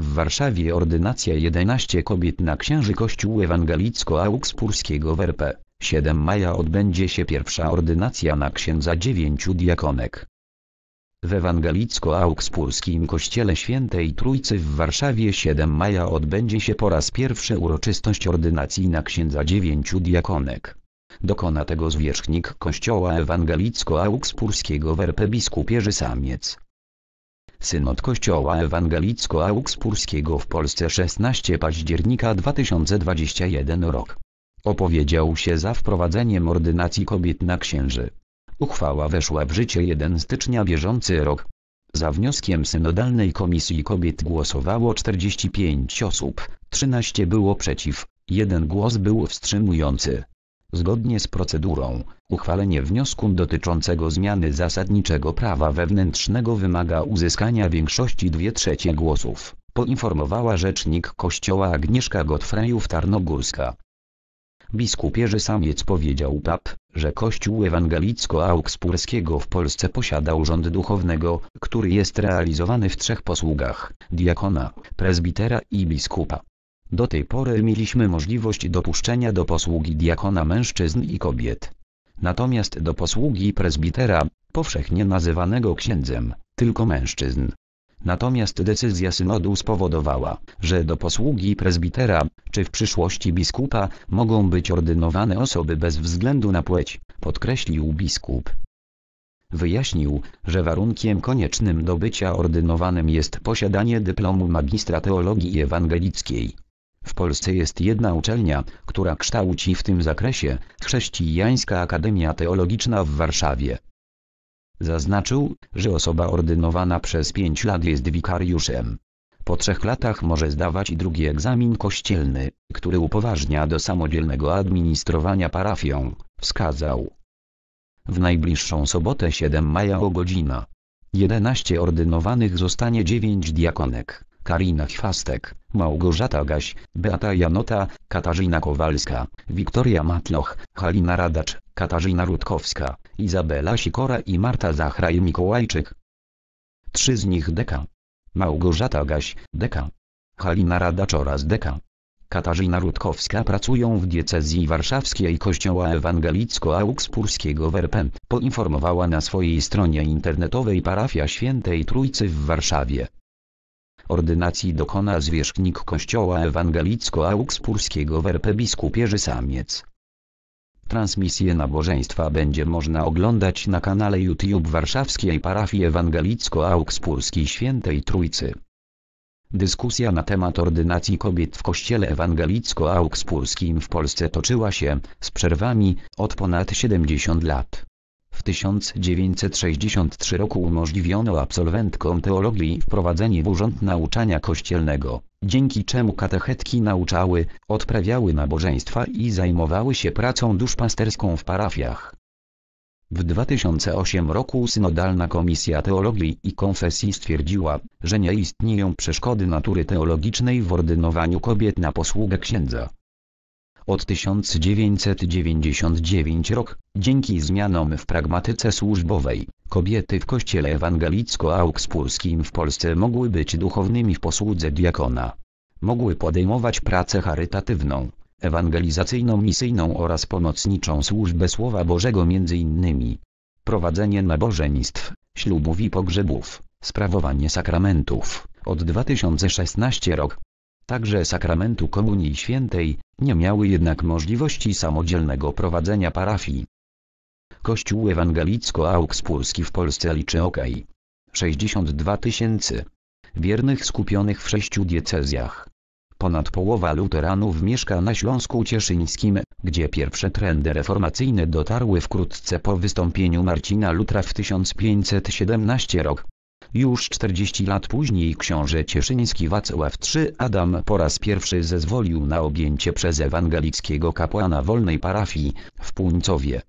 W Warszawie ordynacja 11 kobiet na księży Kościół ewangelicko aukspurskiego w RP. 7 maja odbędzie się pierwsza ordynacja na księdza dziewięciu diakonek. W ewangelicko aukspurskim Kościele Świętej Trójcy w Warszawie 7 maja odbędzie się po raz pierwszy uroczystość ordynacji na księdza dziewięciu diakonek. Dokona tego zwierzchnik Kościoła ewangelicko aukspurskiego w RP biskup Jerzy Samiec synod Kościoła Ewangelicko-Augsburskiego w Polsce 16 października 2021 rok. Opowiedział się za wprowadzeniem ordynacji kobiet na księży. Uchwała weszła w życie 1 stycznia bieżący rok. Za wnioskiem synodalnej komisji kobiet głosowało 45 osób, 13 było przeciw, jeden głos był wstrzymujący. Zgodnie z procedurą, uchwalenie wniosku dotyczącego zmiany zasadniczego prawa wewnętrznego wymaga uzyskania większości 2 trzecie głosów, poinformowała rzecznik kościoła Agnieszka gottfrejów tarnogórska Biskup Jerzy Samiec powiedział PAP, że kościół ewangelicko-augsburskiego w Polsce posiada urząd duchownego, który jest realizowany w trzech posługach – diakona, prezbitera i biskupa. Do tej pory mieliśmy możliwość dopuszczenia do posługi diakona mężczyzn i kobiet. Natomiast do posługi prezbitera, powszechnie nazywanego księdzem, tylko mężczyzn. Natomiast decyzja synodu spowodowała, że do posługi prezbitera, czy w przyszłości biskupa, mogą być ordynowane osoby bez względu na płeć, podkreślił biskup. Wyjaśnił, że warunkiem koniecznym do bycia ordynowanym jest posiadanie dyplomu magistra teologii ewangelickiej. W Polsce jest jedna uczelnia, która kształci w tym zakresie, Chrześcijańska Akademia Teologiczna w Warszawie. Zaznaczył, że osoba ordynowana przez pięć lat jest wikariuszem. Po trzech latach może zdawać drugi egzamin kościelny, który upoważnia do samodzielnego administrowania parafią, wskazał. W najbliższą sobotę 7 maja o godzina 11 ordynowanych zostanie 9 diakonek. Karina Chwastek, Małgorzata Gaś, Beata Janota, Katarzyna Kowalska, Wiktoria Matloch, Halina Radacz, Katarzyna Rutkowska, Izabela Sikora i Marta Zachraj Mikołajczyk. Trzy z nich deka. Małgorzata Gaś, deka. Halina Radacz oraz deka. Katarzyna Rutkowska pracują w diecezji warszawskiej Kościoła Ewangelicko-Augsburskiego Werpent, poinformowała na swojej stronie internetowej parafia Świętej Trójcy w Warszawie. Ordynacji dokona zwierzchnik kościoła ewangelicko-augsburskiego w arcybiskupieży Samiec. Transmisję nabożeństwa będzie można oglądać na kanale YouTube Warszawskiej Parafii Ewangelicko-Augsburskiej Świętej Trójcy. Dyskusja na temat ordynacji kobiet w kościele ewangelicko-augsburskim w Polsce toczyła się, z przerwami, od ponad 70 lat. W 1963 roku umożliwiono absolwentkom teologii wprowadzenie w urząd nauczania kościelnego, dzięki czemu katechetki nauczały, odprawiały nabożeństwa i zajmowały się pracą duszpasterską w parafiach. W 2008 roku Synodalna Komisja Teologii i Konfesji stwierdziła, że nie istnieją przeszkody natury teologicznej w ordynowaniu kobiet na posługę księdza. Od 1999 rok, dzięki zmianom w pragmatyce służbowej, kobiety w kościele ewangelicko-augsburskim w Polsce mogły być duchownymi w posłudze diakona. Mogły podejmować pracę charytatywną, ewangelizacyjno-misyjną oraz pomocniczą służbę Słowa Bożego między innymi. Prowadzenie nabożeństw, ślubów i pogrzebów, sprawowanie sakramentów. Od 2016 rok, także sakramentu Komunii Świętej, nie miały jednak możliwości samodzielnego prowadzenia parafii. Kościół ewangelicko-augsburski w Polsce liczy ok. 62 tysięcy wiernych skupionych w sześciu diecezjach. Ponad połowa luteranów mieszka na Śląsku Cieszyńskim, gdzie pierwsze trendy reformacyjne dotarły wkrótce po wystąpieniu Marcina Lutra w 1517 rok. Już 40 lat później książę cieszyński Wacław III Adam po raz pierwszy zezwolił na objęcie przez ewangelickiego kapłana wolnej parafii, w Puńcowie,